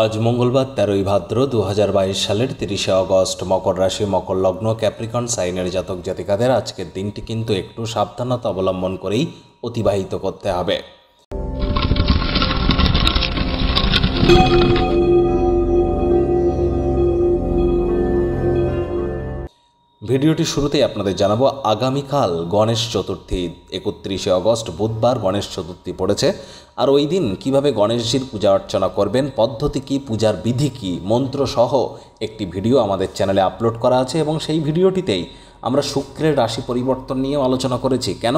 আজ মঙ্গলবার তেরোই ভাদ্র দু সালের তিরিশে অগস্ট মকর রাশি মকর লগ্ন ক্যাপ্রিকন সাইনের জাতক জাতিকাদের আজকের দিনটি কিন্তু একটু সাবধানতা অবলম্বন করেই অতিবাহিত করতে হবে ভিডিওটি শুরুতেই আপনাদের জানাবো আগামীকাল গণেশ চতুর্থী একত্রিশে অগস্ট বুধবার গণেশ চতুর্থী পড়েছে আর ওই দিন কীভাবে গণেশজির পূজা অর্চনা করবেন পদ্ধতি কী পূজার বিধি কী মন্ত্রসহ একটি ভিডিও আমাদের চ্যানেলে আপলোড করা আছে এবং সেই ভিডিওটিতেই আমরা শুক্রের রাশি পরিবর্তন নিয়েও আলোচনা করেছি কেন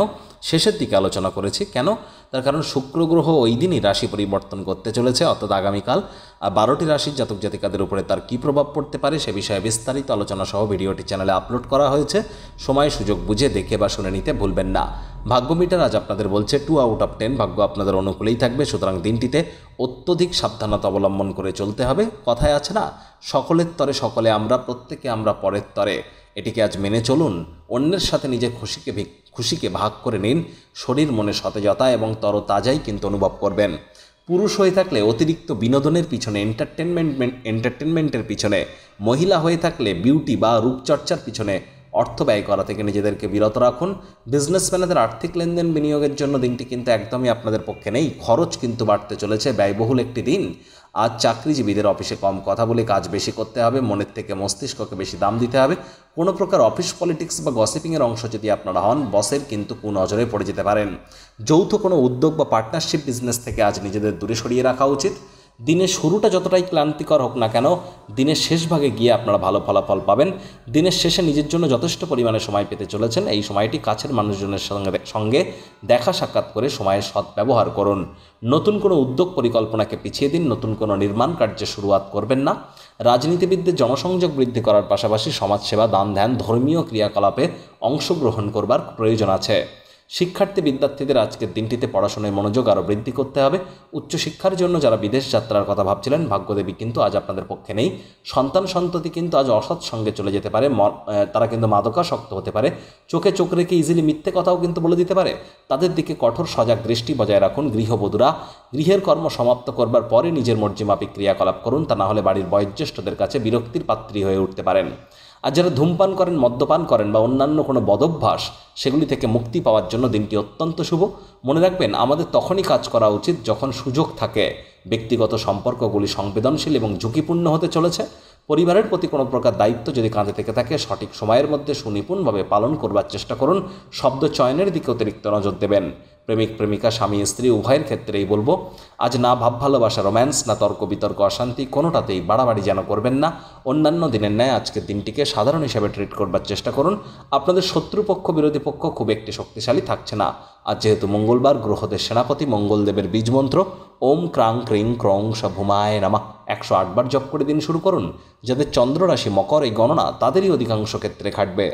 শেষের দিকে আলোচনা করেছি কেন তার কারণ শুক্র গ্রহ ওই দিনই রাশি পরিবর্তন করতে চলেছে অর্থাৎ আগামীকাল আর বারোটি রাশির জাতক জাতিকাদের উপরে তার কী প্রভাব পড়তে পারে সে বিষয়ে বিস্তারিত আলোচনা সহ ভিডিওটি চ্যানেলে আপলোড করা হয়েছে সময় সুযোগ বুঝে দেখে বা শুনে নিতে ভুলবেন না ভাগ্য মিটার আজ আপনাদের বলছে টু আউট অফ টেন ভাগ্য আপনাদের অনুকূলেই থাকবে সুতরাং দিনটিতে অত্যধিক সাবধানতা অবলম্বন করে চলতে হবে কথায় আছে না সকলের তরে সকলে আমরা প্রত্যেকে আমরা পরের তরে এটিকে আজ মেনে চলুন অন্যের সাথে নিজের খুশিকে খুশিকে ভাগ করে নিন শরীর মনে সতেজতা এবং তরতাজাই কিন্তু অনুভব করবেন পুরুষ হয়ে থাকলে অতিরিক্ত বিনোদনের পিছনে এন্টারটেনমেন্ট এন্টারটেনমেন্টের পিছনে মহিলা হয়ে থাকলে বিউটি বা রূপচর্চার পিছনে অর্থ ব্যয় করা থেকে নিজেদেরকে বিরত রাখুন বিজনেসম্যানদের আর্থিক লেনদেন বিনিয়োগের জন্য দিনটি কিন্তু একদমই আপনাদের পক্ষে নেই খরচ কিন্তু বাড়তে চলেছে ব্যয়বহুল একটি দিন আজ চাকরিজীবীদের অফিসে কম কথা বলে কাজ বেশি করতে হবে মনের থেকে মস্তিষ্ককে বেশি দাম দিতে হবে কোনো প্রকার অফিস পলিটিক্স বা গসিপিংয়ের অংশ যদি আপনারা হন বসের কিন্তু কুনজরে পড়ে যেতে পারেন যৌথ কোনো উদ্যোগ বা পার্টনারশিপ বিজনেস থেকে আজ নিজেদের দূরে সরিয়ে রাখা উচিত দিনের শুরুটা যতটাই ক্লান্তিকর হোক না কেন দিনের শেষ ভাগে গিয়ে আপনারা ভালো ফলাফল পাবেন দিনের শেষে নিজের জন্য যথেষ্ট পরিমাণে সময় পেতে চলেছেন এই সময়টি কাছের মানুষজনের সঙ্গে সঙ্গে দেখা সাক্ষাৎ করে সময়ের সৎ ব্যবহার করুন নতুন কোনো উদ্যোগ পরিকল্পনাকে পিছিয়ে দিন নতুন কোনো নির্মাণ কার্যে শুরুয়াত করবেন না রাজনীতিবিদদের জনসংযোগ বৃদ্ধি করার পাশাপাশি সমাজসেবা দান ধ্যান ধর্মীয় ক্রিয়াকলাপে অংশগ্রহণ করবার প্রয়োজন আছে শিক্ষার্থী বিদ্যার্থীদের আজকের দিনটিতে পড়াশোনায় মনোযোগ আরও বৃদ্ধি করতে হবে উচ্চশিক্ষার জন্য যারা বিদেশ যাত্রার কথা ভাবছিলেন ভাগ্যদেবী কিন্তু আজ আপনাদের পক্ষে নেই সন্তান সন্ততি কিন্তু আজ অসৎ সঙ্গে চলে যেতে পারে তারা কিন্তু মাদকাসক্ত হতে পারে চোখে চোখ রেখে ইজিলি মিথ্যে কথাও কিন্তু বলে দিতে পারে তাদের দিকে কঠোর সজাগ দৃষ্টি বজায় রাখুন গৃহবধূরা গৃহের কর্ম সমাপ্ত করবার পরে নিজের মর্জিমাপিক ক্রিয়াকলাপ করুন তা না হলে বাড়ির বয়োজ্যেষ্ঠদের কাছে বিরক্তির পাত্রী হয়ে উঠতে পারেন আর যারা ধূমপান করেন মদ্যপান করেন বা অন্যান্য কোনো বদভ্যাস সেগুলি থেকে মুক্তি পাওয়ার জন্য দিনটি অত্যন্ত শুভ মনে রাখবেন আমাদের তখনই কাজ করা উচিত যখন সুযোগ থাকে ব্যক্তিগত সম্পর্কগুলি সংবেদনশীল এবং ঝুঁকিপূর্ণ হতে চলেছে পরিবারের প্রতি কোনো প্রকার দায়িত্ব যদি কাঁধে থেকে থাকে সঠিক সময়ের মধ্যে সুনিপুণভাবে পালন করবার চেষ্টা করুন শব্দ চয়নের দিকে অতিরিক্ত নজর দেবেন প্রেমিক প্রেমিকা স্বামী স্ত্রী উভয়ের ক্ষেত্রেই বলবো আজ না ভাব ভালোবাসা রোম্যান্স না তর্ক বিতর্ক অশান্তি কোনোটাতেই বাড়াবাড়ি যেন করবেন না অন্যান্য দিনের ন্যায় আজকের দিনটিকে সাধারণ হিসাবে ট্রিট করবার চেষ্টা করুন আপনাদের শত্রুপক্ষ বিরোধী পক্ষ খুব একটি শক্তিশালী থাকছে না আজ যেহেতু মঙ্গলবার গ্রহদের সেনাপতি মঙ্গলদেবের বীজমন্ত্র ওম ক্রাং ক্রিং ক্রং সভুমায় নামা একশো আটবার জপ করে দিন শুরু করুন যাদের চন্দ্ররাশি মকর এই গণনা তাদেরই অধিকাংশ ক্ষেত্রে খাটবে